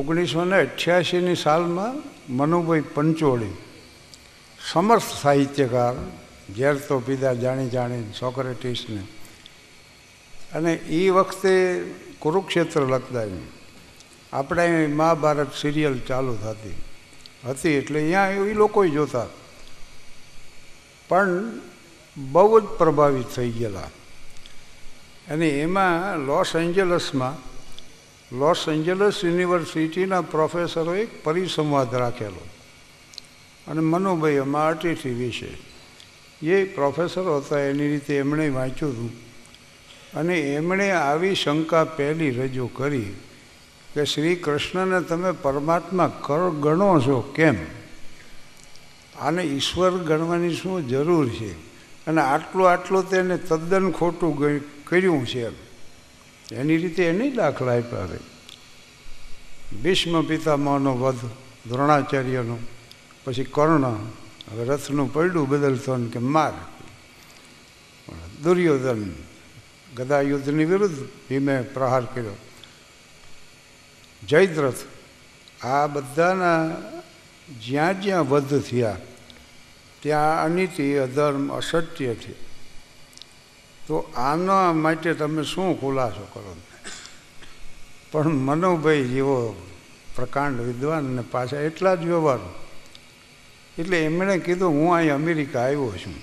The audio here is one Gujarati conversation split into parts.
ઓગણીસો ને અઠ્યાસીની સાલમાં મનુભાઈ પંચોળી સમર્થ સાહિત્યકાર ઝેર તો પિતા જાણી જાણી સોક્રેટિસને અને એ વખતે કુરુક્ષેત્ર લખતા આપણે મહાભારત સિરિયલ ચાલુ થતી હતી એટલે અહીંયા એ લોકોય જોતા પણ બહુ જ પ્રભાવિત થઈ ગયેલા અને એમાં લોસ એન્જલસમાં લોસ એન્જલસ યુનિવર્સિટીના પ્રોફેસરોએ પરિસંવાદ રાખેલો અને મનોભાઈ એમાં અટીટી વિશે એ પ્રોફેસર હતા એની રીતે એમણે વાંચ્યું હતું અને એમણે આવી શંકા પહેલી રજૂ કરી કે શ્રી કૃષ્ણને તમે પરમાત્મા કર ગણો છો કેમ આને ઈશ્વર ગણવાની શું જરૂર છે અને આટલું આટલું તેને તદ્દન ખોટું કર્યું છે એમ એની રીતે એની દાખલા આપ્યા છે ભીષ્મ પિતામાનો વધ દ્રોણાચાર્યનો પછી કર્ણ હવે રથનું પડ્યું બદલતો કે માર દુર્યોધન ગદા યુદ્ધની વિરુદ્ધ ભીમે પ્રહાર કર્યો જયદ્રથ આ બધાના જ્યાં જ્યાં વધ થયા ત્યાં અનિતિ અધર્મ થયા તો આના માટે તમે શું ખુલાસો કરો પણ મનોભાઈ જેવો પ્રકાંડ વિદ્વાન અને પાછા એટલા જ વ્યવહાર એટલે એમણે કીધું હું અહીં અમેરિકા આવ્યો છું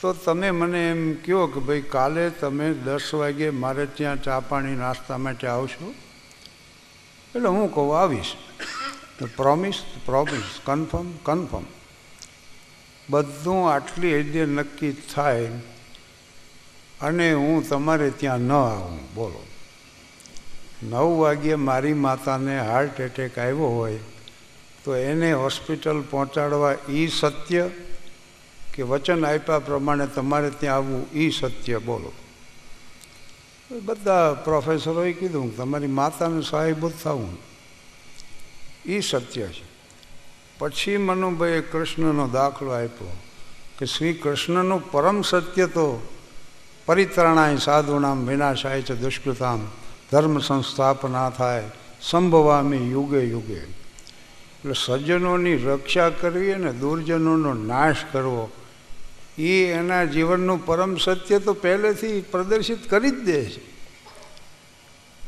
તો તમે મને એમ કહો કે ભાઈ કાલે તમે દસ વાગે મારે ત્યાં ચા પાણી નાસ્તા માટે આવશો એટલે હું કહું આવીશ પ્રોમિસ પ્રોમિસ કન્ફર્મ કન્ફર્મ બધું આટલી હદે નક્કી થાય અને હું તમારે ત્યાં ન આવું બોલો નવ વાગ્યે મારી માતાને હાર્ટ એટેક આવ્યો હોય તો એને હોસ્પિટલ પહોંચાડવા એ સત્ય કે વચન આપ્યા પ્રમાણે તમારે ત્યાં આવવું એ સત્ય બોલો બધા પ્રોફેસરોએ કીધું તમારી માતાનું સહાયભૂત થવું એ સત્ય છે પછી મનુભાઈએ કૃષ્ણનો દાખલો આપ્યો કે શ્રી કૃષ્ણનું પરમ સત્ય તો પરિત્રાણાય સાધુનામ વિનાશાય છે દુષ્કૃતામ ધર્મ સંસ્થાપના થાય સંભવામી યુગે યુગે એટલે સજ્જનોની રક્ષા કરવી અને દુર્જનોનો નાશ કરવો એ એના જીવનનું પરમ સત્ય તો પહેલેથી પ્રદર્શિત કરી જ દે છે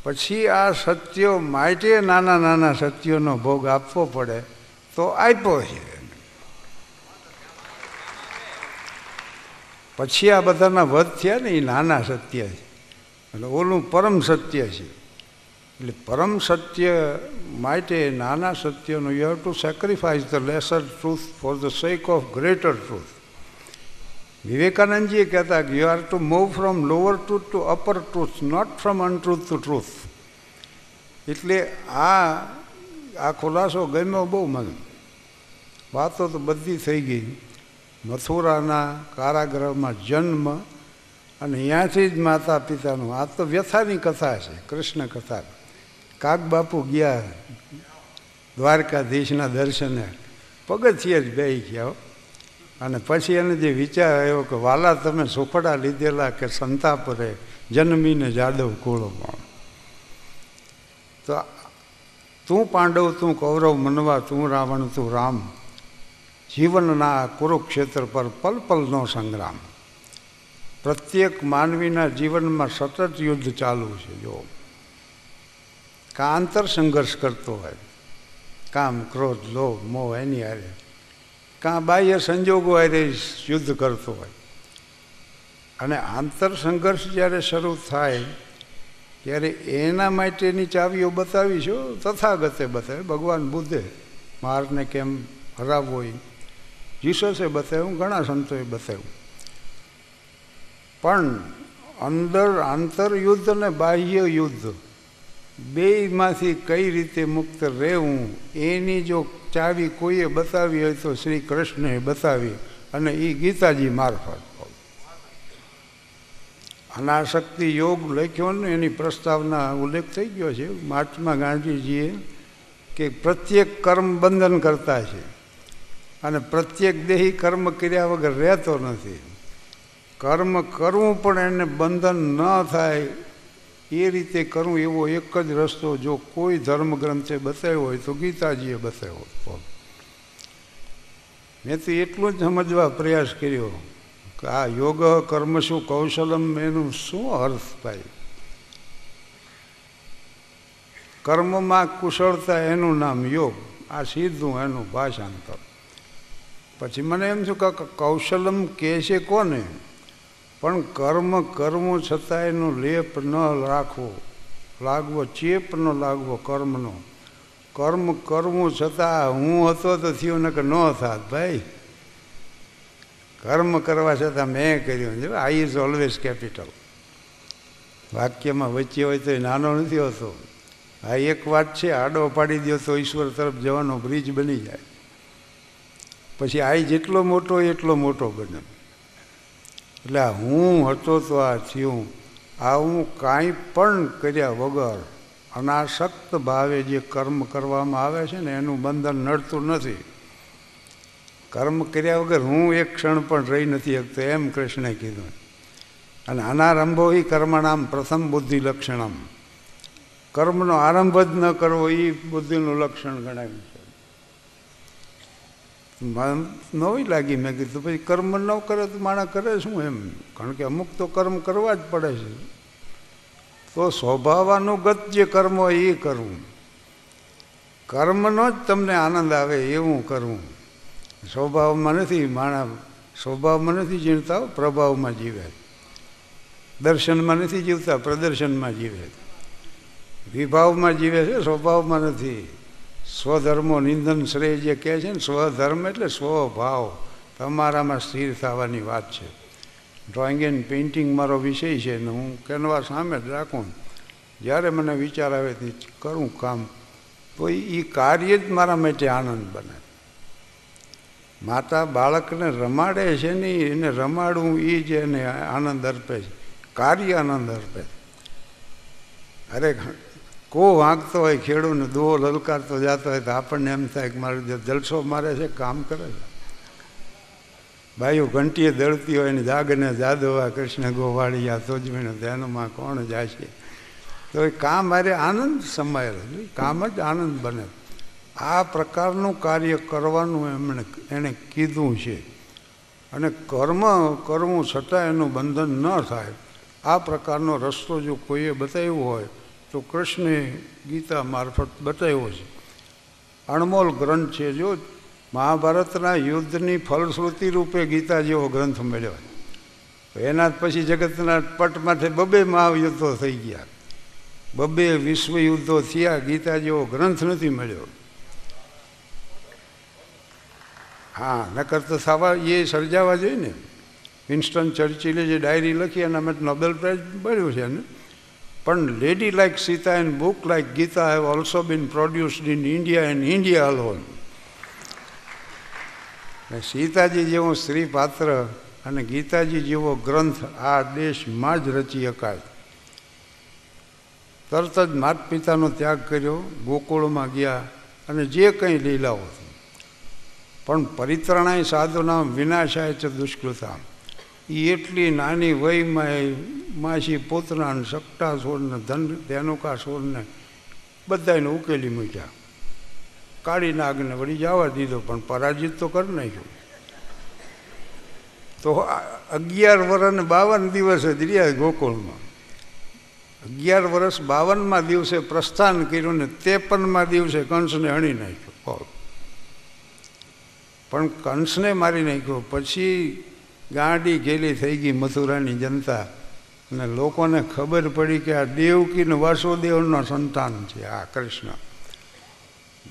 પછી આ સત્યો માટે નાના નાના સત્યોનો ભોગ આપવો પડે તો આપ્યો છે પછી આ બધાના વધ થયા ને એ નાના સત્ય છે એટલે ઓલું પરમ સત્ય છે એટલે પરમ સત્ય માટે નાના સત્યનું you have to sacrifice the lesser truth for the sake of greater truth વિવેકાનંદજીએ કહેતા કે you are to move from lower truth to upper truth not from untruth to truth એટલે આ આ ખુલાસો ગમ્યો બહુ મને વાતો તો બધી થઈ ગઈ મથુરાના કારાગ્રહમાં જન્મ અને ત્યાંથી જ માતા પિતાનું આ તો વ્યથાની કથા છે કૃષ્ણ કથા કાગબાપુ ગયા દ્વારકાધીશના દર્શને પગથિયે જ બે ગયા અને પછી એને જે વિચાર આવ્યો કે વાલા તમે સુફડા લીધેલા કે સંતાપ રે જન્મીને જાદવ પણ તો તું પાંડવ તું કૌરવ મનવા તું રાવણ તું રામ જીવનના કુરુક્ષેત્ર પર પલ પલનો સંગ્રામ પ્રત્યેક માનવીના જીવનમાં સતત યુદ્ધ ચાલુ છે જો કાં આંતર સંઘર્ષ કરતો હોય કામ ક્રોધ લોભ મોહ એની હારે કાં બાહ્ય સંજોગો હારે યુદ્ધ કરતો હોય અને આંતર સંઘર્ષ જ્યારે શરૂ થાય ત્યારે એના માટેની ચાવીઓ બતાવીશું તથાગતે બતાવે ભગવાન બુદ્ધે મારને કેમ હરાવવો હોય જીસસે બતાવ્યું ઘણા સંતોએ બતાવ્યું પણ અંદર આંતરયુદ્ધ અને બાહ્ય યુદ્ધ બેમાંથી કઈ રીતે મુક્ત રહેવું એની જો ચાવી કોઈએ બતાવી હોય તો શ્રી કૃષ્ણએ બતાવી અને એ ગીતાજી મારફત અનાશક્તિ યોગ લખ્યો ને એની પ્રસ્તાવના ઉલ્લેખ થઈ ગયો છે મહાત્મા ગાંધીજીએ કે પ્રત્યેક કર્મ બંધન કરતા છે અને પ્રત્યેક દેહી કર્મ કર્યા વગર રહેતો નથી કર્મ કરવું પણ એને બંધન ન થાય એ રીતે કરવું એવો એક જ રસ્તો જો કોઈ ધર્મગ્રંથે બતાવ્યો હોય તો ગીતાજીએ બતાવ્યો મેં તો એટલું જ સમજવા પ્રયાસ કર્યો કે આ યોગ કર્મ શું કૌશલમ એનું શું અર્થ થાય કર્મમાં કુશળતા એનું નામ યોગ આ સીધું એનું ભાષાંતર પછી મને એમ થયું કે કૌશલમ કહે છે કોને પણ કર્મ કરવું છતાં એનો લેપ ન રાખવો લાગવો ચેપ ન લાગવો કર્મનો કર્મ કરવું છતાં હું હતો તો થયો ને કે ન થાત ભાઈ કર્મ કરવા છતાં મેં કર્યું છે આઈ ઇઝ ઓલવેઝ કેપિટલ વાક્યમાં વચ્ચે હોય તો એ નાનો નથી હોતો આ એક વાત છે આડો પાડી દો તો ઈશ્વર તરફ જવાનો બ્રિજ બની જાય પછી આ જેટલો મોટો એટલો મોટો બને એટલે હું હતો તો આ થયું આ હું કાંઈ પણ કર્યા વગર અનાશક્ત ભાવે જે કર્મ કરવામાં આવે છે ને એનું બંધન નડતું નથી કર્મ કર્યા વગર હું એક ક્ષણ પણ રહી નથી શકતો એમ કૃષ્ણે કીધું અને અનારંભો એ કર્મણામ પ્રથમ બુદ્ધિ લક્ષણમ કર્મનો આરંભ જ ન કરવો એ બુદ્ધિનું લક્ષણ ગણાવ્યું નવી લાગી મેં કીધું પછી કર્મ ન કરે તો માણસ કરે શું એમ કારણ કે અમુક તો કર્મ કરવા જ પડે છે તો સ્વભાવાનુગત જે કર્મ હોય એ કરવું કર્મનો જ તમને આનંદ આવે એવું કરવું સ્વભાવમાં નથી માણસ સ્વભાવમાં નથી જીવતા પ્રભાવમાં જીવે દર્શનમાં નથી જીવતા પ્રદર્શનમાં જીવે વિભાવમાં જીવે છે સ્વભાવમાં નથી સ્વધર્મો નિંદન શ્રેય જે કહે છે ને સ્વધર્મ એટલે સ્વભાવ તમારામાં સ્થિર થવાની વાત છે ડ્રોઈંગ એન્ડ પેઇન્ટિંગ મારો વિષય છે ને હું કેનવાસ સામે જ રાખું જ્યારે મને વિચાર આવે તે કરું કામ તો એ કાર્ય જ મારા માટે આનંદ બને માતા બાળકને રમાડે છે ને એને રમાડવું એ જ એને આનંદ અર્પે છે કાર્ય આનંદ અર્પે અરે કો વાંકતો હોય ખેડૂને દો લલકારતો જતો હોય તો આપણને એમ થાય કે મારે જલસો મારે છે કામ કરે છે ભાઈઓ ઘંટીએ દળતી હોય ને જાગને જાદવા કૃષ્ણ ગોવાળિયા સોજમીને ધ્યાનમાં કોણ જાય છે તો એ કામ મારે આનંદ સમાયેલો કામ જ આનંદ બને આ પ્રકારનું કાર્ય કરવાનું એમણે એણે કીધું છે અને કર્મ કરવું છતાં એનું બંધન ન થાય આ પ્રકારનો રસ્તો જો કોઈએ બતાવ્યો હોય તો કૃષ્ણે ગીતા મારફત બતાવ્યો છે અણમોલ ગ્રંથ છે જો મહાભારતના યુદ્ધની ફલશ્રુતિ રૂપે ગીતા જેવો ગ્રંથ મેળવ્યો એના પછી જગતના પટ પટમાંથી બબે મહાયુદ્ધો થઈ ગયા બબે વિશ્વયુદ્ધો થયા ગીતા જેવો ગ્રંથ નથી મળ્યો હા નકર તો સાવા એ સર્જાવા જોઈએ ને વિન્સ્ટન ચર્ચિલે જે ડાયરી લખી એના માટે નોબેલ પ્રાઇઝ મળ્યું છે એને પણ lady like Sita and book like Gita have also been produced in India and India alone. Sitaji જેવો સ્ત્રી પાત્ર અને ગીતાજી જેવો ગ્રંથ આ દેશમાં જ રચી શકાય તરત જ માત પિતાનો ત્યાગ કર્યો ગોકુળમાં ગયા અને જે કંઈ લીલાઓ પણ પરિત્રણાય સાધુના વિનાશાય છે દુષ્કૃતામ એ એટલી નાની વયમાં એ માસી પોતરાને સકટાસોરને ધન ધેનુકાસોરને બધાને ઉકેલી મૂક્યા કાળી નાગને વળી જવા દીધો પણ પરાજિત તો કરી નાખ્યું તો અગિયાર વર્ષને બાવન દિવસે જ ગોકુળમાં અગિયાર વર્ષ બાવનમાં દિવસે પ્રસ્થાન કર્યું ને ત્રેપનમાં દિવસે કંસને હણી નાખ્યો પણ કંસને મારી નાખ્યો પછી ગાડી ઘેલી થઈ ગઈ મથુરાની જનતા અને લોકોને ખબર પડી કે આ દેવકીને વાસુદેવના સંતાન છે આ કૃષ્ણ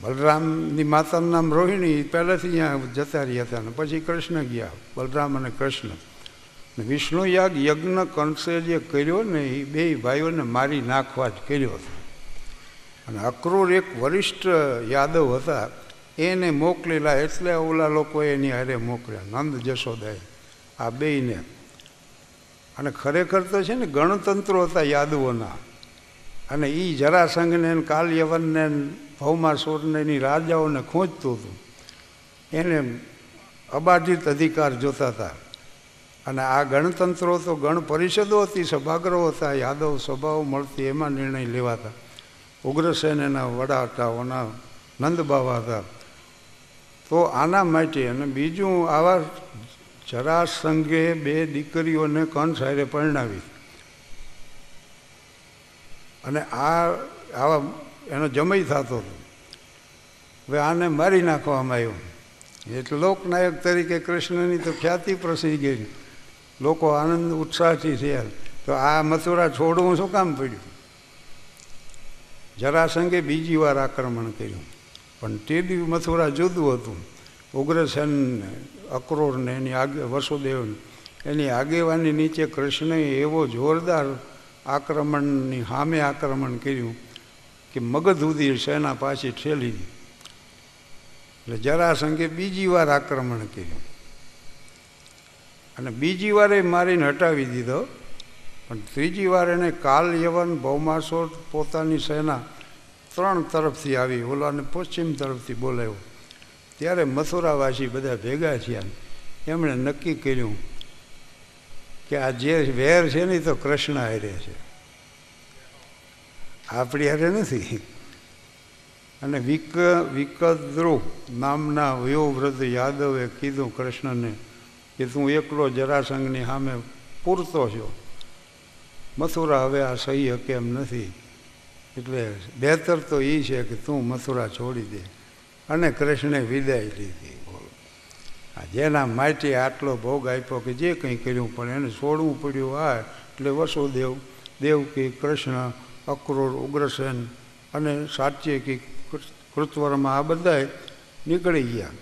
બલરામની માતાનું નામ રોહિણી પહેલાંથી અહીંયા જતા રહ્યા હતા અને પછી કૃષ્ણ ગયા બલરામ અને કૃષ્ણ વિષ્ણુ યાગ યજ્ઞ કંસે જે કર્યો ને એ બે ભાઈઓને મારી નાખવા જ કર્યો હતો અને અક્રૂર એક વરિષ્ઠ યાદવ હતા એને મોકલેલા એટલે ઓલા લોકો એની હારે મોકલ્યા નંદ જશોદાએ આ બેયને અને ખરેખર તો છે ને ગણતંત્રો હતા યાદવોના અને એ જરાસંઘને કાલયવનને ભૌમાસુરને એની રાજાઓને ખોંચતું હતું એને અબાધિત અધિકાર જોતા હતા અને આ ગણતંત્રો તો ગણ પરિષદો હતી સભાગ્રહો હતા યાદવ સભાઓ મળતી એમાં નિર્ણય લેવાતા ઉગ્રસેન એના વડા હતા ઓના નંદબાવા હતા તો આના માટે અને બીજું આવા જરાસંઘે બે દીકરીઓને કંસ હારે પરણાવી અને આ આવા એનો જમય થતો હતો હવે આને મારી નાખવામાં આવ્યો એટલે લોકનાયક તરીકે કૃષ્ણની તો ખ્યાતિ પ્રસરી ગઈ લોકો આનંદ ઉત્સાહથી થયા તો આ મથુરા છોડવું શું કામ પડ્યું જરાસંઘે બીજી વાર આક્રમણ કર્યું પણ તે દી મથુરા જુદું હતું ઉગ્રસેન અક્રોરને એની આગે વસુદેવને એની આગેવાની નીચે કૃષ્ણએ એવો જોરદાર આક્રમણની સામે આક્રમણ કર્યું કે મગધુદી સેના પાછી ઠેલી એટલે જરાસંઘે બીજી વાર આક્રમણ કર્યું અને બીજી વાર એ મારીને હટાવી દીધો પણ ત્રીજી વાર એને કાલ યવન ભૌમાસોર પોતાની સેના ત્રણ તરફથી આવી ઓલાને પશ્ચિમ તરફથી બોલાવ્યો ત્યારે મથુરાવાસી બધા ભેગા થયા એમણે નક્કી કર્યું કે આ જે વેર છે ને તો કૃષ્ણ હારે છે આપણી હારે નથી અને વિક વિકદ્રુ નામના વયોવ્રત યાદવે કીધું કૃષ્ણને કે તું એકલો જરાસંઘની સામે પૂરતો છો મથુરા હવે આ સહી હકે નથી એટલે બહેતર તો એ છે કે તું મથુરા છોડી દે અને કૃષ્ણે વિદાય લીધી બોલો આ જેના માટે આટલો ભોગ આપ્યો કે જે કંઈ કર્યું પણ એને છોડવું પડ્યું આ એટલે વસુદેવ દેવ દેવકી કૃષ્ણ અક્રોર ઉગ્રસેન અને કે કૃત્વરમાં આ બધા નીકળી ગયા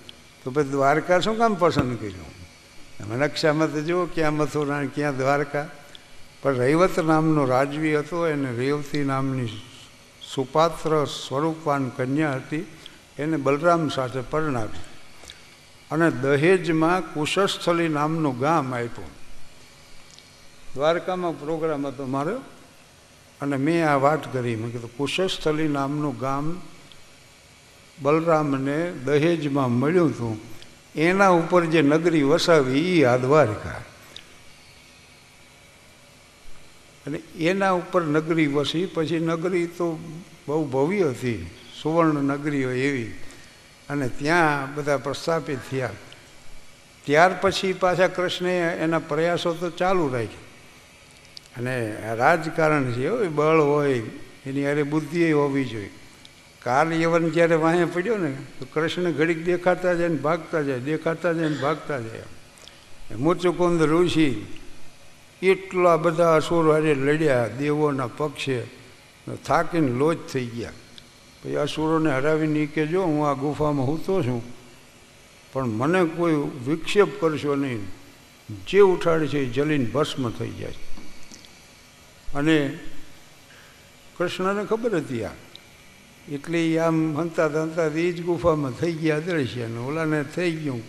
તો પછી દ્વારકા શું કામ પસંદ કર્યું નકશામાં તો જુઓ ક્યાં મથુરા ક્યાં દ્વારકા પણ રૈવત નામનો રાજવી હતો એને રેવતી નામની સુપાત્ર સ્વરૂપવાન કન્યા હતી એને બલરામ સાથે પરણાવ્યું અને દહેજમાં કુશસ્થલી નામનું ગામ આપ્યું દ્વારકામાં પ્રોગ્રામ હતો મારો અને મેં આ વાત કરી મેં કીધું કુશસ્થલી નામનું ગામ બલરામને દહેજમાં મળ્યું હતું એના ઉપર જે નગરી વસાવી એ આ દ્વારકા અને એના ઉપર નગરી વસી પછી નગરી તો બહુ ભવ્ય હતી સુવર્ણ નગરી હોય એવી અને ત્યાં બધા પ્રસ્થાપિત થયા ત્યાર પછી પાછા કૃષ્ણે એના પ્રયાસો તો ચાલુ રાખ્યા અને રાજકારણ છે હોય બળ હોય એની અરે બુદ્ધિ હોવી જોઈએ કાલયવન જ્યારે વાંહે પડ્યો ને તો કૃષ્ણ ઘડીક દેખાતા જાય ને ભાગતા જાય દેખાતા જાય ને ભાગતા જાય મુચુકુંદ ઋષિ એટલા બધા અસુર હારે લડ્યા દેવોના પક્ષે થાકીને લોજ થઈ ગયા પછી અસુરોને હરાવીને એ કહેજો હું આ ગુફામાં હુતો છું પણ મને કોઈ વિક્ષેપ કરશો નહીં જે ઉઠાડે છે એ જલીન ભસ્મ થઈ જાય અને કૃષ્ણને ખબર હતી આ એટલે એ આમ હંતા હંતા એ જ ગુફામાં થઈ ગયા અદ્રશ્ય અને ઓલાને થઈ ગયું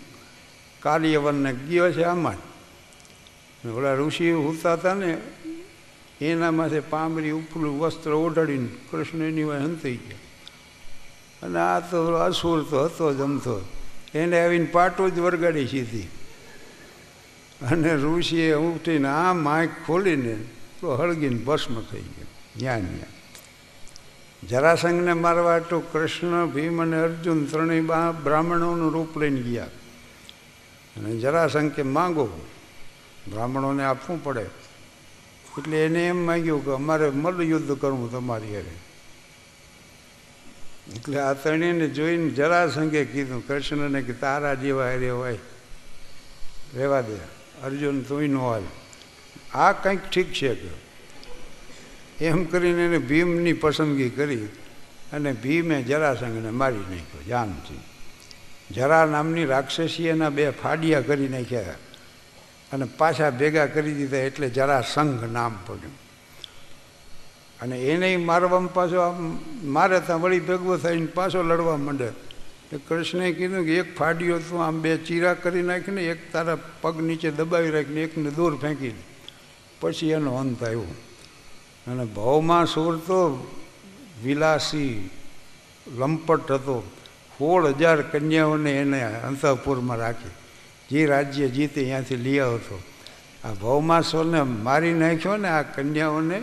કાર્યવનને ગયો છે આમાં જ ઓલા ઋષિ હુતા હતા ને એનામાંથી પામરી પાંબરી ઉપલું વસ્ત્ર ઓઢાડીને કૃષ્ણ એની વાય થઈ ગયા અને આ તો અસુર તો હતો જમતો એને આવીને પાટો જ વરગાડી સીધી અને ઋષિએ ઉઠીને આ માઇક ખોલીને તો હળગીને ભસ્મ થઈ ગયો જ્ઞાન જ્ઞાન જરાસંઘને મારવા તો કૃષ્ણ ભીમ અને અર્જુન ત્રણેય બ્રાહ્મણોનું રૂપ લઈને ગયા અને જરાસંગ કે માગો બ્રાહ્મણોને આપવું પડે એટલે એને એમ માગ્યું કે અમારે મલ્લયુદ્ધ કરવું તમારી અરે એટલે આ ત્રણેયને જોઈને જરાસંઘે કીધું કૃષ્ણને કે તારા જેવા રે હોય રહેવા દે અર્જુન તોય ન હાલ આ કંઈક ઠીક છે કે એમ કરીને એને ભીમની પસંદગી કરી અને ભીમે જરાસંઘને મારી નાખ્યો જાનથી જરા નામની રાક્ષસી એના બે ફાડિયા કરી નાખ્યા અને પાછા ભેગા કરી દીધા એટલે જરાસંઘ નામ પડ્યું અને એને મારવામાં પાછો આમ મારે ત્યાં વળી ભેગું થઈને પાછો લડવા માંડે એ કૃષ્ણે કીધું કે એક ફાડ્યો તું આમ બે ચીરા કરી નાખીને એક તારા પગ નીચે દબાવી રાખીને એકને દૂર ફેંકી પછી એનો અંત આવ્યો અને ભાવમાં સૂર તો વિલાસી લંપટ હતો સોળ હજાર કન્યાઓને એને અંતઃપુરમાં રાખી જે રાજ્ય જીતે ત્યાંથી લઈ આવ્યો હતો આ ભવમાસોરને મારી નાખ્યો ને આ કન્યાઓને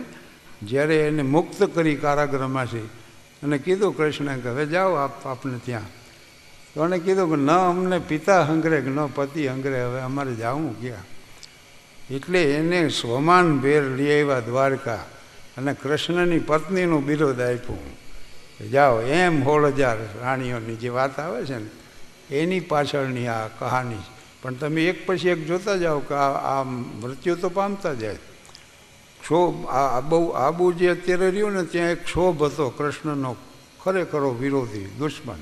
જ્યારે એને મુક્ત કરી કારાગૃહમાંથી અને કીધું કૃષ્ણ કે હવે જાઓ આપ આપને ત્યાં તો એને કીધું કે ન અમને પિતા હંગરે કે ન પતિ હંગરે હવે અમારે જાવું ક્યાં એટલે એને સ્વમાન ભેર લઈ આવ્યા દ્વારકા અને કૃષ્ણની પત્નીનું બિરોધ આપ્યું જાઓ એમ હોળ હજાર રાણીઓની જે વાત આવે છે ને એની પાછળની આ કહાની પણ તમે એક પછી એક જોતા જાઓ કે આ મૃત્યુ તો પામતા જાય ક્ષોભ આ બહુ આબુ જે અત્યારે રહ્યું ને ત્યાં એક ક્ષોભ હતો કૃષ્ણનો ખરેખરો વિરોધી દુશ્મન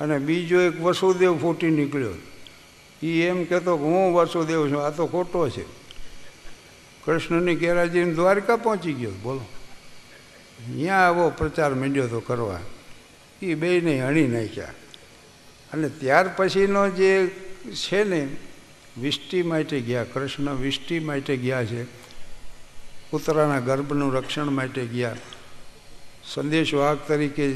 અને બીજો એક વસુદેવ ફૂટી નીકળ્યો એ એમ કહેતો કે હું વસુદેવ છું આ તો ખોટો છે કૃષ્ણની ગેરહાજરીને દ્વારકા પહોંચી ગયો બોલો ત્યાં આવો પ્રચાર માંડ્યો હતો કરવા એ નહીં હણી નાખ્યા અને ત્યાર પછીનો જે છે ને વિષ્ટિ માટે ગયા કૃષ્ણ વિષ્ટિ માટે ગયા છે પુત્રના ગર્ભનું રક્ષણ માટે ગયા સંદેશવાહક તરીકે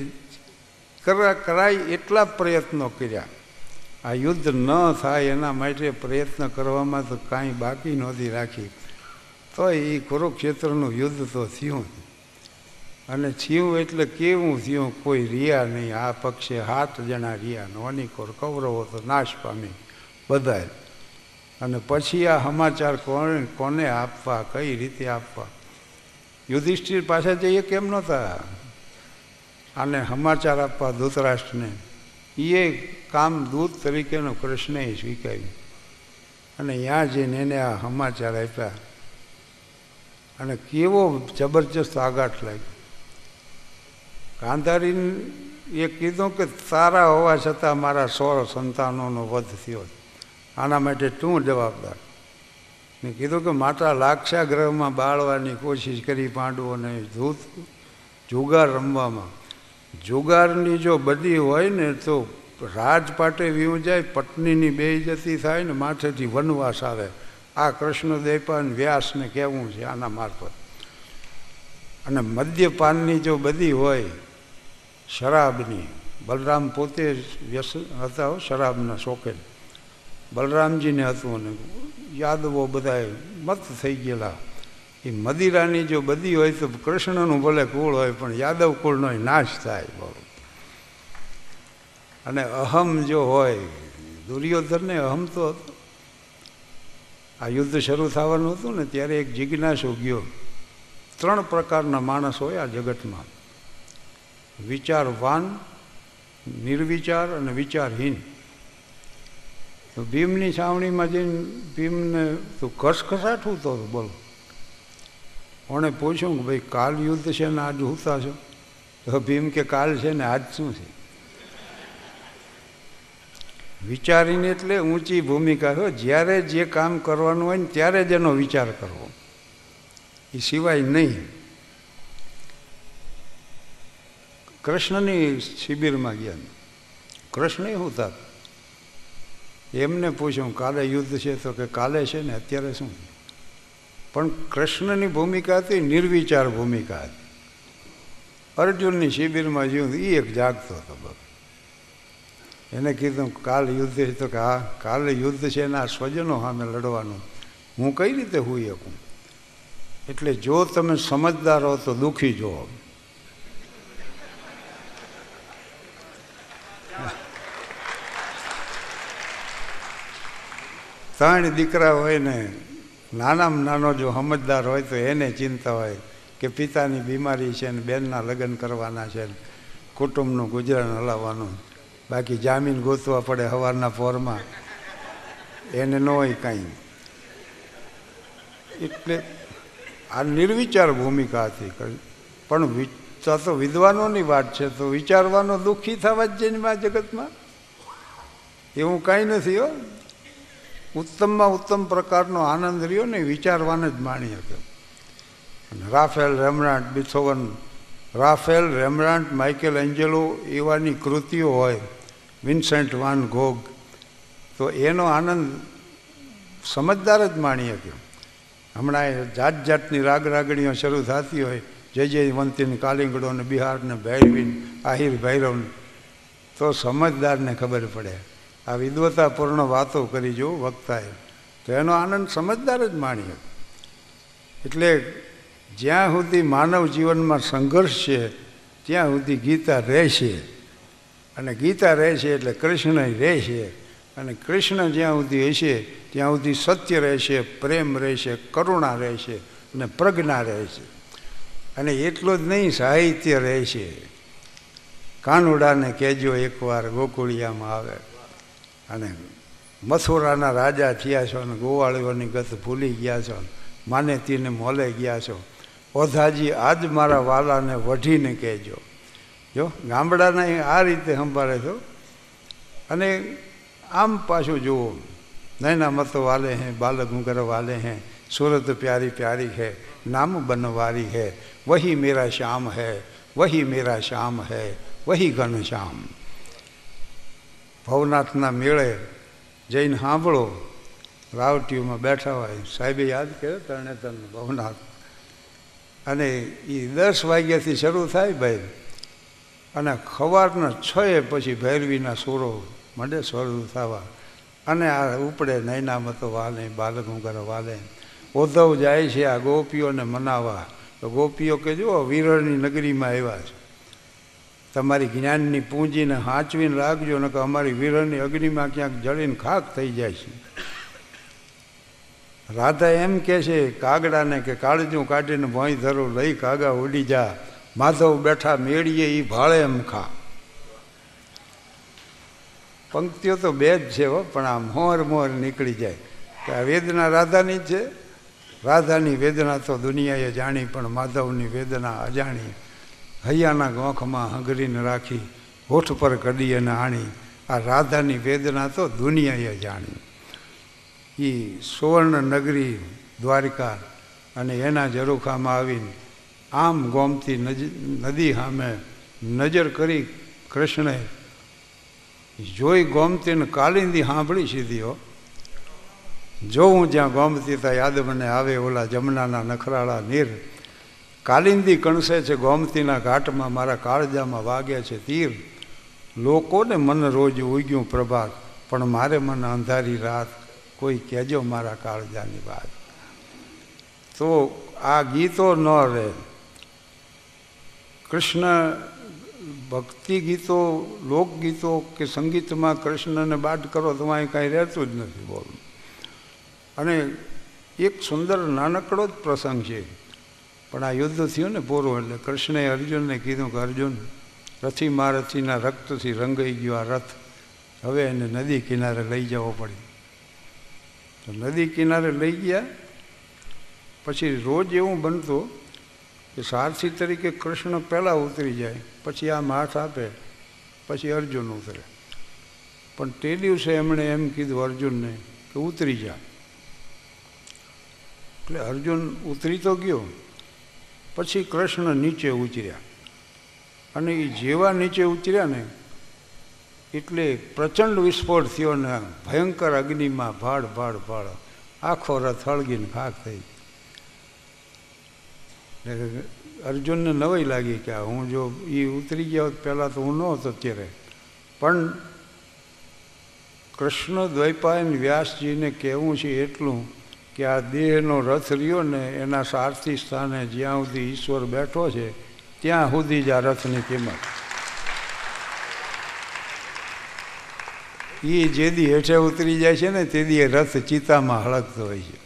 કરાય એટલા પ્રયત્નો કર્યા આ યુદ્ધ ન થાય એના માટે પ્રયત્ન કરવામાં તો કાંઈ બાકી નહોતી રાખી તો એ કુરુક્ષેત્રનું યુદ્ધ તો થયું અને થયું એટલે કેવું થયું કોઈ રહ્યા નહીં આ પક્ષે હાથ જણા રહ્યા નોની કોર કૌરવો તો નાશ પામી બધા અને પછી આ સમાચાર કોણ કોને આપવા કઈ રીતે આપવા યુધિષ્ઠિર પાસે જઈએ કેમ નહોતા આને સમાચાર આપવા ધૂતરાષ્ટ્રને એ કામ દૂત તરીકેનો કૃષ્ણએ સ્વીકાર્યું અને ત્યાં જઈને એને આ સમાચાર આપ્યા અને કેવો જબરજસ્ત આઘાત લાગ્યો ગાંધારીને એ કીધું કે તારા હોવા છતાં મારા સો સંતાનોનો વધ થયો આના માટે તું જવાબદાર મેં કીધું કે માતા લાક્ષાગ્રહમાં બાળવાની કોશિશ કરી પાંડવોને ધૂત જુગાર રમવામાં જુગારની જો બધી હોય ને તો રાજપાટે વીવું જાય પત્નીની બે જતી થાય ને માથેથી વનવાસ આવે આ કૃષ્ણદેપાન વ્યાસને કહેવું છે આના મારફત અને મદ્યપાનની જો બધી હોય શરાબની બલરામ પોતે વ્યસન હતા શરાબના શોખેન બલરામજીને હતું અને યાદવો બધા મત થઈ ગયેલા એ મદિરાની જો બધી હોય તો કૃષ્ણનું ભલે કુળ હોય પણ યાદવ કુળનો નાશ થાય બહુ અને અહમ જો હોય દુર્યોધનને અહમ તો હતો આ યુદ્ધ શરૂ થવાનું હતું ને ત્યારે એક જિજ્ઞાસ ઉગ્યો ત્રણ પ્રકારના માણસ હોય આ જગતમાં વિચારવાન નિર્વિચાર અને વિચારહીન તો ભીમની છાવણીમાં જઈને ભીમને તો કસકસાટ ઉતો હતો બોલો ઓણે પૂછ્યું કે ભાઈ કાલ યુદ્ધ છે ને આજ હુતા છો તો ભીમ કે કાલ છે ને આજ શું છે વિચારીને એટલે ઊંચી ભૂમિકા હો જ્યારે જે કામ કરવાનું હોય ને ત્યારે જ એનો વિચાર કરવો એ સિવાય નહીં કૃષ્ણની શિબિરમાં ગયા કૃષ્ણ હોતા હતા એમને પૂછ્યું કાલે યુદ્ધ છે તો કે કાલે છે ને અત્યારે શું પણ કૃષ્ણની ભૂમિકા હતી નિર્વિચાર ભૂમિકા હતી અર્જુનની શિબિરમાં જીવ એ એક જાગતો હતો એને કીધું કાલ યુદ્ધ છે તો કે હા કાલે યુદ્ધ છે ને આ સ્વજનો સામે લડવાનું હું કઈ રીતે હું શકું એટલે જો તમે સમજદાર હો તો દુઃખી જો ત્રણ દીકરા હોય ને નાનામાં નાનો જો સમજદાર હોય તો એને ચિંતા હોય કે પિતાની બીમારી છે ને બેનના લગ્ન કરવાના છે ને કુટુંબનું ગુજરાન હલાવવાનું બાકી જામીન ગોતવા પડે સવારના ફોરમાં એને ન હોય કાંઈ એટલે આ નિર્વિચાર ભૂમિકા હતી પણ તો વિદ્વાનોની વાત છે તો વિચારવાનો દુઃખી થવા જ જન્મા જગતમાં એવું કાંઈ નથી હો ઉત્તમમાં ઉત્તમ પ્રકારનો આનંદ રહ્યો ને વિચારવાને જ માણી શક્યો અને Raphael Rembrandt Beethoven Raphael Rembrandt Michelangelo એવાની કૃતિઓ હોય વિન્સેન્ટ વાન ગોગ તો એનો આનંદ સમજદાર જ માણી શક્યો હમણાં જાત જાતની રાગ રાગણીઓ શરૂ થતી હોય જે જે વંતીને કાલિંગડો ને બિહારને ભૈરવીને આહિર ભૈરવ તો સમજદારને ખબર પડે આ વિદ્વતાપૂર્ણ વાતો કરી જો વક્તાએ તો એનો આનંદ સમજદાર જ માણ્યો એટલે જ્યાં સુધી માનવ જીવનમાં સંઘર્ષ છે ત્યાં સુધી ગીતા રહેશે અને ગીતા રહેશે એટલે કૃષ્ણ રહેશે અને કૃષ્ણ જ્યાં સુધી હશે ત્યાં સુધી સત્ય રહેશે પ્રેમ રહેશે કરુણા રહેશે અને પ્રજ્ઞા રહેશે અને એટલો જ નહીં સાહિત્ય રહેશે કાનુડાને કહેજો એકવાર ગોકુળિયામાં આવે અને મથુરાના રાજા થયા છો અને ગોવાળીઓની ગત ભૂલી ગયા છો માને તીને મોલે ગયા છો ઓધાજી આજ મારા વાલાને વઢીને કહેજો જો ગામડાના આ રીતે સંભાળે છો અને આમ પાછું જુઓ નૈના મત વાલે હે બાલક વાલે હે સુરત પ્યારી પ્યારી હે નામ બનવારી હે વહી મેરા શ્યામ હૈ વહી મેરા શ્યામ હૈ વહી ઘન શ્યામ ભવનાથના મેળે જઈને સાંભળો રાવટીઓમાં બેઠા હોય સાહેબે યાદ કર્યો તરણે તરને ભવનાથ અને એ દસ વાગ્યાથી શરૂ થાય ભાઈ અને ખવારના છ પછી ભૈરવીના સૂરો મંડે સ્વરૂ થવા અને આ ઉપડે નૈનામાં તો વાલે બાલક ઉંગર વાલે ઉદ્ધવ જાય છે આ ગોપીઓને મનાવા તો ગોપીઓ કે જુઓ વિરળની નગરીમાં આવ્યા છે તમારી જ્ઞાનની પૂંજીને હાંચવીને રાખજો ને કે અમારી વિરહની અગ્નિમાં ક્યાંક જળીને ખાક થઈ જાય છે રાધા એમ કહે છે કાગડાને કે કાળજું કાઢીને ભોંય ધરો લઈ કાગા ઉડી જા માધવ બેઠા મેળીએ એ ભાળે એમ ખા પંક્તિઓ તો બે જ છે હો પણ આ મોર મોર નીકળી જાય કે આ વેદના રાધાની જ છે રાધાની વેદના તો દુનિયાએ જાણી પણ માધવની વેદના અજાણી હૈયાના ગોખમાં હંગરીને રાખી હોઠ પર કડી અને આણી આ રાધાની વેદના તો દુનિયાએ જાણી એ સુવર્ણ નગરી દ્વારિકા અને એના ઝરૂખામાં આવીને આમ ગોમતી નદી સામે નજર કરી કૃષ્ણએ જોઈ ગોમતીને કાલિંદી સાંભળી સીધીઓ જો હું જ્યાં ગોમતી તા યાદ મને આવે ઓલા જમનાના નખરાળા નીર કાલિંદી કણસે છે ગોમતીના ઘાટમાં મારા કાળજામાં વાગ્યા છે તીર લોકોને મન રોજ ઉગ્યું પ્રભાત પણ મારે મન અંધારી રાત કોઈ કહેજો મારા કાળજાની વાત તો આ ગીતો ન રહે કૃષ્ણ ભક્તિ ગીતો લોકગીતો કે સંગીતમાં કૃષ્ણને બાદ કરો તો અહીં કાંઈ રહેતું જ નથી બોલવું અને એક સુંદર નાનકડો જ પ્રસંગ છે પણ આ યુદ્ધ થયું ને પૂરું એટલે કૃષ્ણએ અર્જુનને કીધું કે અર્જુન રથી મહારથીના રક્તથી રંગાઈ ગયો આ રથ હવે એને નદી કિનારે લઈ જવો પડ્યો તો નદી કિનારે લઈ ગયા પછી રોજ એવું બનતું કે સારથી તરીકે કૃષ્ણ પહેલાં ઉતરી જાય પછી આ માથ આપે પછી અર્જુન ઉતરે પણ તે દિવસે એમણે એમ કીધું અર્જુનને કે ઉતરી જા એટલે અર્જુન ઉતરી તો ગયો પછી કૃષ્ણ નીચે ઉતર્યા અને એ જેવા નીચે ઉતર્યા ને એટલે પ્રચંડ વિસ્ફોટ થયો ને ભયંકર અગ્નિમાં ભાડ ભાડ ભાડ આખો રથ હળગીને ખાક થઈ અર્જુનને નવાઈ લાગી કે હું જો એ ઉતરી ગયા હોત પહેલાં તો હું નહોતો અત્યારે પણ કૃષ્ણ દ્વૈપાયન વ્યાસજીને કહેવું છે એટલું કે આ દેહનો રથ રહ્યો ને એના સારથી સ્થાને જ્યાં સુધી ઈશ્વર બેઠો છે ત્યાં સુધી જ આ રથની કિંમત એ જે દી હેઠે ઉતરી જાય છે ને તે તેદી રથ ચિતામાં હળગતો હોય છે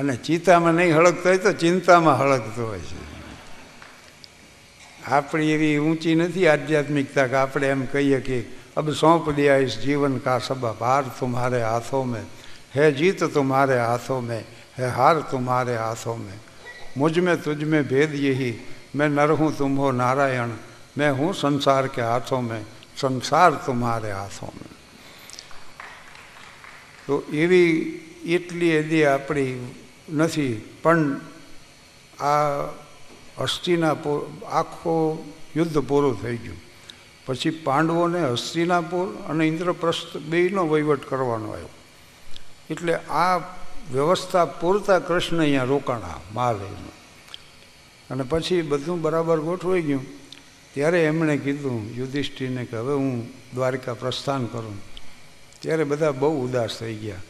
અને ચિતામાં નહીં હળગતો હોય તો ચિંતામાં હળગતો હોય છે આપણી એવી ઊંચી નથી આધ્યાત્મિકતા કે આપણે એમ કહીએ કે અબ સોંપ દિયા ઇસ જીવન કા સબબ હાર તુમ્હારે હાથો મેં है જીત તુમારે હાથો મેં है હાર તુમારે હાથો મેં मुझ में तुझ में भेद यही मैं नर हूँ तुम हो नारायण मैं हूँ संसार के हाथों में સંસાર તમારે હાથોમાં તો એવી એટલી એદી આપણી નથી પણ આ હસ્તિનાપુર આખો યુદ્ધ પૂરું થઈ ગયું પછી પાંડવોને હસ્તિનાપુર અને ઇન્દ્રપ્રસ્થ બેયનો વહીવટ કરવાનો આવ્યો એટલે આ વ્યવસ્થા પૂરતા કૃષ્ણ અહીંયા રોકાણા મહાલયમાં અને પછી બધું બરાબર ગોઠવાઈ ગયું ત્યારે એમણે કીધું યુધિષ્ઠિરને કે હવે હું દ્વારિકા પ્રસ્થાન કરું ત્યારે બધા બહુ ઉદાસ થઈ ગયા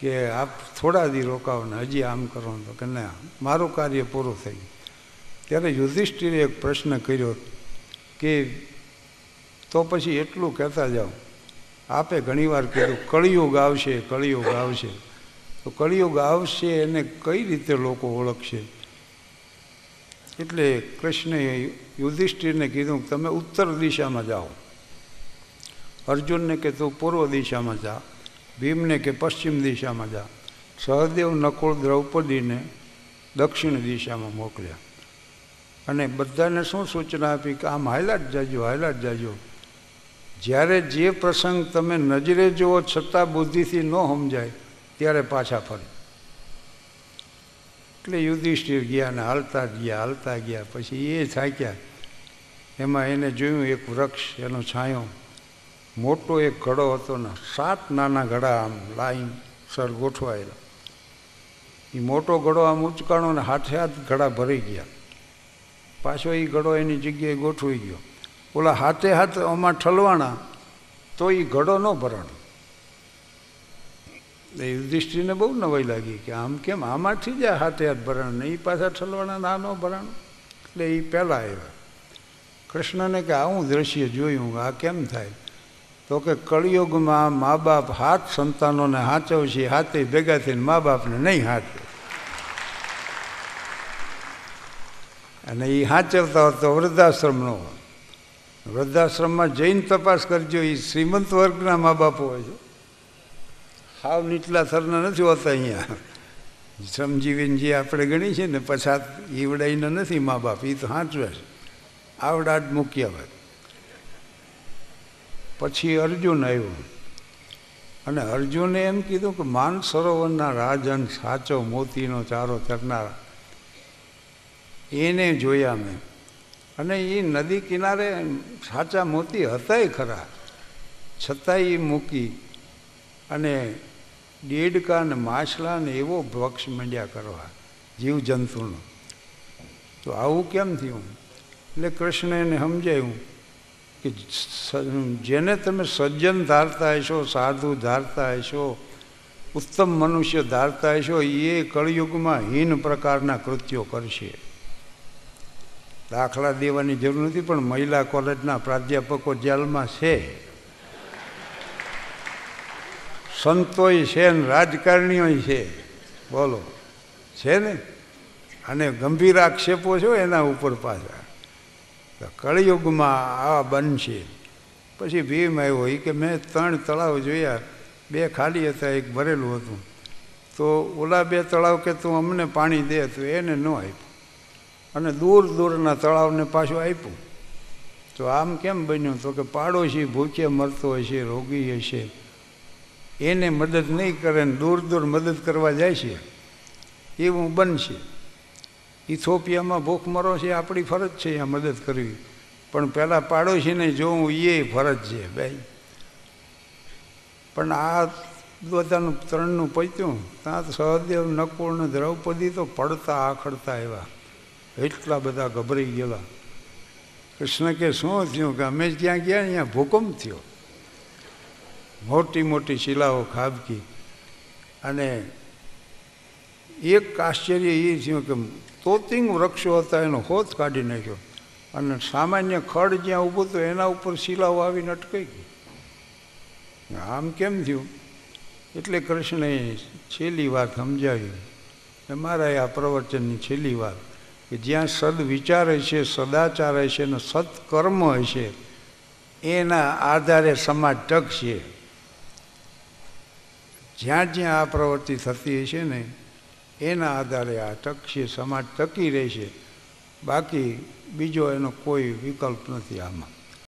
કે આપ થોડા દી રોકાવો ને હજી આમ કરો તો કે ના મારું કાર્ય પૂરું થઈ ગયું ત્યારે યુધિષ્ઠિરે એક પ્રશ્ન કર્યો કે તો પછી એટલું કહેતા જાઓ આપે ઘણીવાર કીધું કળિયુગ આવશે કળિયુગ આવશે તો કળિયુગ આવશે એને કઈ રીતે લોકો ઓળખશે એટલે કૃષ્ણે યુધિષ્ઠિરને કીધું કે તમે ઉત્તર દિશામાં જાઓ અર્જુનને કે તું પૂર્વ દિશામાં જા ભીમને કે પશ્ચિમ દિશામાં જા સહદેવ નકુળ દ્રૌપદીને દક્ષિણ દિશામાં મોકલ્યા અને બધાને શું સૂચના આપી કે આમ હાયલા જાજો હાયલા જાજો જ્યારે જે પ્રસંગ તમે નજરે જુઓ છતાં બુદ્ધિથી ન સમજાય ત્યારે પાછા ફરે એટલે યુધિષ્ઠિર ગયા ને હાલતા ગયા હાલતા ગયા પછી એ થાક્યા એમાં એને જોયું એક વૃક્ષ એનો છાંયો મોટો એક ઘડો હતો ને સાત નાના ઘડા આમ લાઈન સર ગોઠવાયેલા એ મોટો ઘડો આમ ઉચકાણો ને હાથે હાથ ઘડા ભરી ગયા પાછો એ ઘડો એની જગ્યાએ ગોઠવી ગયો ઓલા હાથે હાથ આમાં ઠલવાણા તો એ ઘડો ન ભરણ એ યુધિષ્ઠિરને બહુ નવાઈ લાગી કે આમ કેમ આમાંથી જ આ હાથે હાથ ભરણ ને એ પાછા ઠલવાણા ના ન ભરણ એટલે એ પહેલાં આવ્યા કૃષ્ણને કે આવું દ્રશ્ય જોયું આ કેમ થાય તો કે કળિયુગમાં મા બાપ હાથ સંતાનોને હાચવશે હાથે ભેગા થઈને મા બાપને નહીં હાચવે અને એ હાચવતા હોત તો વૃદ્ધાશ્રમનો હોય વૃદ્ધાશ્રમમાં જૈન તપાસ કરજો એ શ્રીમંત વર્ગના મા બાપ હોય છે હાવ નીચલા થરના નથી હોતા અહીંયા શ્રમજીવીને જે આપણે ગણી છે ને પછાત ઈવડાઈને નથી મા બાપ એ તો સાચવે છે આવડાટ મૂક્યા હોય પછી અર્જુન આવ્યો અને અર્જુને એમ કીધું કે માન માનસરોવરના રાજન સાચો મોતીનો ચારો ચરનારા એને જોયા મેં અને એ નદી કિનારે સાચા મોતી હતાય ખરા છતાંય એ મૂકી અને દેડકા ને માછલા ને એવો વક્ષ મંડ્યા કરવા જીવજંતુનો તો આવું કેમ થયું એટલે કૃષ્ણ એને સમજાયું કે જેને તમે સજ્જન ધારતા હશો સાધુ ધારતા હશો ઉત્તમ મનુષ્ય ધારતા હશો એ કળિયુગમાં હીન પ્રકારના કૃત્યો કરશે દાખલા દેવાની જરૂર નથી પણ મહિલા કોલેજના પ્રાધ્યાપકો જેલમાં છે સંતોય છે ને રાજકારણીઓ છે બોલો છે ને અને ગંભીર આક્ષેપો છો એના ઉપર પાછા કળિયુગમાં આ બનશે પછી ભીમ આવ્યો હોય કે મેં ત્રણ તળાવ જોયા બે ખાલી હતા એક ભરેલું હતું તો ઓલા બે તળાવ કે તું અમને પાણી દે તો એને ન આપ્યું અને દૂર દૂરના તળાવને પાછું આપ્યું તો આમ કેમ બન્યું તો કે પાડોશી ભૂખ્યા મરતો હશે રોગી હશે એને મદદ નહીં કરે ને દૂર દૂર મદદ કરવા જાય છે એવું બનશે ઇથોપિયામાં ભૂખમરો છે આપણી ફરજ છે એ મદદ કરવી પણ પહેલાં પાડોશીને જોવું એ ફરજ છે ભાઈ પણ આ બધાનું ત્રણનું પચ્યું ત્યાં સહદેવ નકુળ ને દ્રૌપદી તો પડતા આખડતા એવા એટલા બધા ગભરાઈ ગયેલા કૃષ્ણ કે શું થયું કે અમે જ્યાં ગયા ત્યાં ભૂકંપ થયો મોટી મોટી શિલાઓ ખાબકી અને એક આશ્ચર્ય એ થયું કે તોતિંગ વૃક્ષો હતા એનો હોથ કાઢી નાખ્યો અને સામાન્ય ખડ જ્યાં ઊભો હતું એના ઉપર શિલાઓ આવીને અટકાઈ ગઈ આમ કેમ થયું એટલે કૃષ્ણએ છેલ્લી વાત સમજાવી મારા આ પ્રવચનની છેલ્લી વાત કે જ્યાં સદવિચાર હશે સદાચાર હશે અને સત્કર્મ હશે એના આધારે સમાજ ટકશે જ્યાં જ્યાં આ પ્રવૃત્તિ થતી હશે ને એના આધારે આ ટકશે સમાજ ટકી રહેશે બાકી બીજો એનો કોઈ વિકલ્પ નથી આમાં